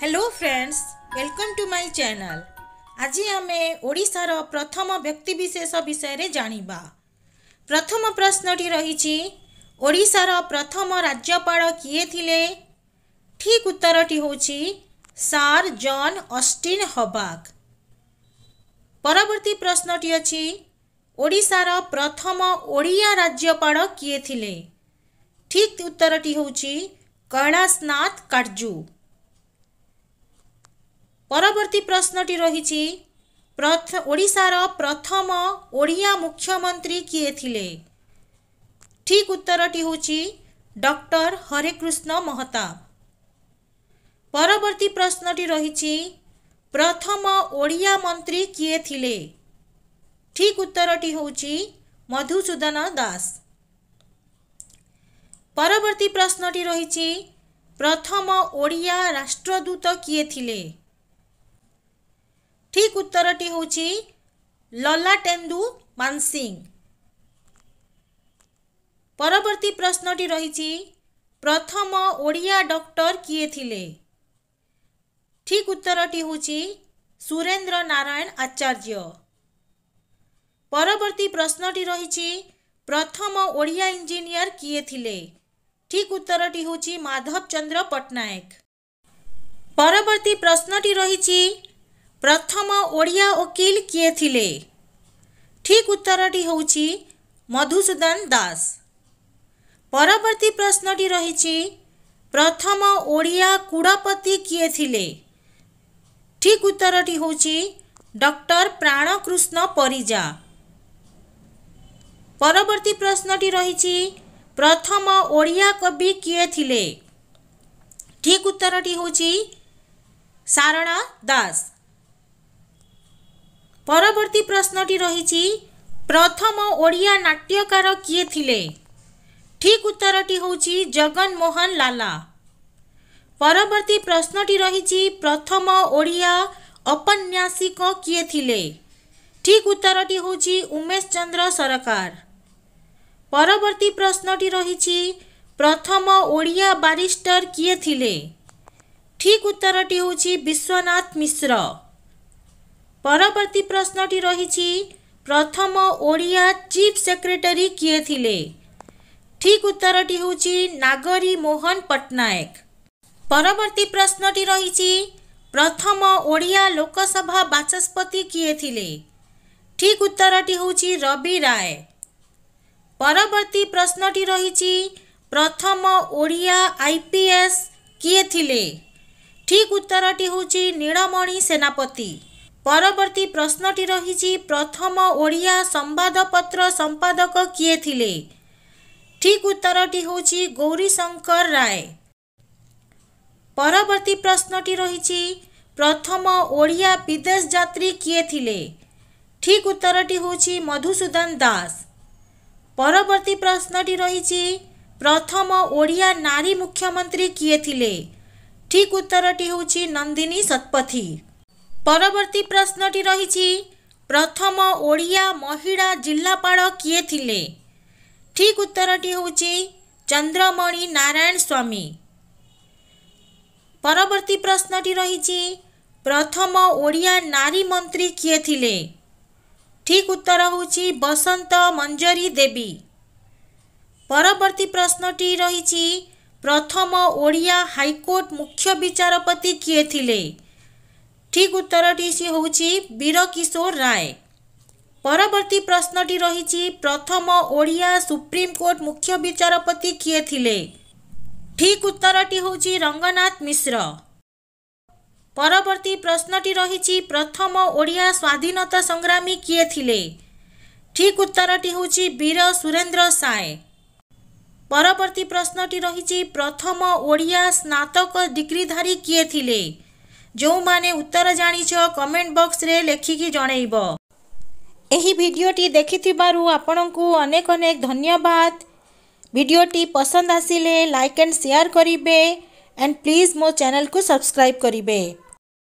hello friends welcome to my channel ଆଜି ଆମେ ଓଡ଼ିଶାର ପ୍ରଥମ ବ୍ୟକ୍ତିବିଶେଷ ବିଷୟରେ ଜାଣିବା ପ୍ରଥମ ପ୍ରଶ୍ନଟି ରହିଛି ଓଡ଼ିଶାର ପ୍ରଥମ ରାଜ୍ୟପାଳ କିଏ ଥିଲେ ଠିକ୍ ଉତ୍ତରଟି ହେଉଛି ସାର୍ ଜନ୍ ଅଷ୍ଟିନ୍ ହବାକ୍ ପରବର୍ତ୍ତୀ ପ୍ରଶ୍ନଟି ଅଛି ଓଡ଼ିଶାର ପ୍ରଥମ ଓଡ଼ିଆ ରାଜ୍ୟପାଳ କିଏ ଥିଲେ ଠିକ୍ ଉତ୍ତରଟି ହେଉଛି କୈଳାସନାଥ କାର୍ଜୁ ପରବର୍ତ୍ତୀ ପ୍ରଶ୍ନଟି ରହିଛି ଓଡ଼ିଶାର ପ୍ରଥମ ଓଡ଼ିଆ ମୁଖ୍ୟମନ୍ତ୍ରୀ କିଏ ଥିଲେ ଠିକ୍ ଉତ୍ତରଟି ହେଉଛି ଡକ୍ଟର ହରେକୃଷ୍ଣ ମହତାବ ପରବର୍ତ୍ତୀ ପ୍ରଶ୍ନଟି ରହିଛି ପ୍ରଥମ ଓଡ଼ିଆ ମନ୍ତ୍ରୀ କିଏ ଥିଲେ ଠିକ୍ ଉତ୍ତରଟି ହେଉଛି ମଧୁସୂଦନ ଦାସ ପରବର୍ତ୍ତୀ ପ୍ରଶ୍ନଟି ରହିଛି ପ୍ରଥମ ଓଡ଼ିଆ ରାଷ୍ଟ୍ରଦୂତ କିଏ ଥିଲେ ଠିକ୍ ଉତ୍ତରଟି ହେଉଛି ଲଲାଟେନ୍ଦୁ ମାନସିଂ ପରବର୍ତ୍ତୀ ପ୍ରଶ୍ନଟି ରହିଛି ପ୍ରଥମ ଓଡ଼ିଆ ଡକ୍ଟର କିଏ ଥିଲେ ଠିକ୍ ଉତ୍ତରଟି ହେଉଛି ସୁରେନ୍ଦ୍ର ନାରାୟଣ ଆଚାର୍ଯ୍ୟ ପରବର୍ତ୍ତୀ ପ୍ରଶ୍ନଟି ରହିଛି ପ୍ରଥମ ଓଡ଼ିଆ ଇଞ୍ଜିନିୟର କିଏ ଥିଲେ ଠିକ୍ ଉତ୍ତରଟି ହେଉଛି ମାଧବ ଚନ୍ଦ୍ର ପଟ୍ଟନାୟକ ପରବର୍ତ୍ତୀ ପ୍ରଶ୍ନଟି ରହିଛି ପ୍ରଥମ ଓଡ଼ିଆ ଓକିଲ କିଏ ଥିଲେ ଠିକ୍ ଉତ୍ତରଟି ହେଉଛି ମଧୁସୂଦନ ଦାସ ପରବର୍ତ୍ତୀ ପ୍ରଶ୍ନଟି ରହିଛି ପ୍ରଥମ ଓଡ଼ିଆ କୁଡ଼ପତି କିଏ ଥିଲେ ଠିକ୍ ଉତ୍ତରଟି ହେଉଛି ଡକ୍ଟର ପ୍ରାଣକୃଷ୍ଣ ପରିଜା ପରବର୍ତ୍ତୀ ପ୍ରଶ୍ନଟି ରହିଛି ପ୍ରଥମ ଓଡ଼ିଆ କବି କିଏ ଥିଲେ ଠିକ୍ ଉତ୍ତରଟି ହେଉଛି ସାରଳା ଦାସ পরবর্তী প্রশ্নটি রহিছি প্রথম ওড়িয়া নাট্যকার কিয়ে থিলে ঠিক উত্তরটি হউছি জগনমোহন লালা পরবর্তী প্রশ্নটি রহিছি প্রথম ওড়িয়া উপন্যাসিক কিয়ে থিলে ঠিক উত্তরটি হউছি उमेशচন্দ্র সরকার পরবর্তী প্রশ্নটি রহিছি প্রথম ওড়িয়া ব্যারিস্টার কিয়ে থিলে ঠিক উত্তরটি হউছি বিশ্বনাথ মিশ্র পরবর্তী প্রশ্নটি রইছি প্রথম ওড়িয়া চিফ সেক্রেটারি কে थिएলে ঠিক উত্তরটি হউচি নাগরি মোহন পটনায়েক পরবর্তী প্রশ্নটি রইছি প্রথম ওড়িয়া লোকসভা বাচস্পতি কে थिएলে ঠিক উত্তরটি হউচি রবি রায় পরবর্তী প্রশ্নটি রইছি প্রথম ওড়িয়া আইপিএস কে थिएলে ঠিক উত্তরটি হউচি নীড়মণি সেনাপতি ପରବର୍ତ୍ତୀ ପ୍ରଶ୍ନଟି ରହିଛି ପ୍ରଥମ ଓଡ଼ିଆ ସମ୍ବାଦପତ୍ର ସମ୍ପାଦକ କିଏ ଥିଲେ ଠିକ୍ ଉତ୍ତରଟି ହେଉଛି ଗୌରୀଶଙ୍କର ରାୟ ପରବର୍ତ୍ତୀ ପ୍ରଶ୍ନଟି ରହିଛି ପ୍ରଥମ ଓଡ଼ିଆ ବିଦେଶ ଯାତ୍ରୀ କିଏ ଥିଲେ ଠିକ୍ ଉତ୍ତରଟି ହେଉଛି ମଧୁସୂଦନ ଦାସ ପରବର୍ତ୍ତୀ ପ୍ରଶ୍ନଟି ରହିଛି ପ୍ରଥମ ଓଡ଼ିଆ ନାରୀ ମୁଖ୍ୟମନ୍ତ୍ରୀ କିଏ ଥିଲେ ଠିକ୍ ଉତ୍ତରଟି ହେଉଛି ନନ୍ଦିନୀ ଶତପଥୀ ପରବର୍ତ୍ତୀ ପ୍ରଶ୍ନଟି ରହିଛି ପ୍ରଥମ ଓଡ଼ିଆ ମହିଳା ଜିଲ୍ଲାପାଳ କିଏ ଥିଲେ ଠିକ୍ ଉତ୍ତରଟି ହେଉଛି ଚନ୍ଦ୍ରମଣି ନାରାୟଣ ସ୍ୱାମୀ ପରବର୍ତ୍ତୀ ପ୍ରଶ୍ନଟି ରହିଛି ପ୍ରଥମ ଓଡ଼ିଆ ନାରୀ ମନ୍ତ୍ରୀ କିଏ ଥିଲେ ଠିକ୍ ଉତ୍ତର ହେଉଛି ବସନ୍ତ ମଞ୍ଜରୀ ଦେବୀ ପରବର୍ତ୍ତୀ ପ୍ରଶ୍ନଟି ରହିଛି ପ୍ରଥମ ଓଡ଼ିଆ ହାଇକୋର୍ଟ ମୁଖ୍ୟ ବିଚାରପତି କିଏ ଥିଲେ ଠିକ୍ ଉତ୍ତରଟି ସେ ହେଉଛି ବୀରକିଶୋର ରାୟ ପରବର୍ତ୍ତୀ ପ୍ରଶ୍ନଟି ରହିଛି ପ୍ରଥମ ଓଡ଼ିଆ ସୁପ୍ରିମକୋର୍ଟ ମୁଖ୍ୟ ବିଚାରପତି କିଏ ଥିଲେ ଠିକ୍ ଉତ୍ତରଟି ହେଉଛି ରଙ୍ଗନାଥ ମିଶ୍ର ପରବର୍ତ୍ତୀ ପ୍ରଶ୍ନଟି ରହିଛି ପ୍ରଥମ ଓଡ଼ିଆ ସ୍ୱାଧୀନତା ସଂଗ୍ରାମୀ କିଏ ଥିଲେ ଠିକ୍ ଉତ୍ତରଟି ହେଉଛି ବୀର ସୁରେନ୍ଦ୍ର ସାଏ ପରବର୍ତ୍ତୀ ପ୍ରଶ୍ନଟି ରହିଛି ପ୍ରଥମ ଓଡ଼ିଆ ସ୍ନାତକ ଡିଗ୍ରୀଧାରୀ କିଏ ଥିଲେ ଯେଉଁମାନେ ଉତ୍ତର ଜାଣିଛ କମେଣ୍ଟ ବକ୍ସରେ ଲେଖିକି ଜଣେଇବ ଏହି ଭିଡ଼ିଓଟି ଦେଖିଥିବାରୁ ଆପଣଙ୍କୁ ଅନେକ ଅନେକ ଧନ୍ୟବାଦ ଭିଡ଼ିଓଟି ପସନ୍ଦ ଆସିଲେ ଲାଇକ୍ ଆଣ୍ଡ ସେୟାର କରିବେ ଆଣ୍ଡ ପ୍ଲିଜ୍ ମୋ ଚ୍ୟାନେଲକୁ ସବସ୍କ୍ରାଇବ୍ କରିବେ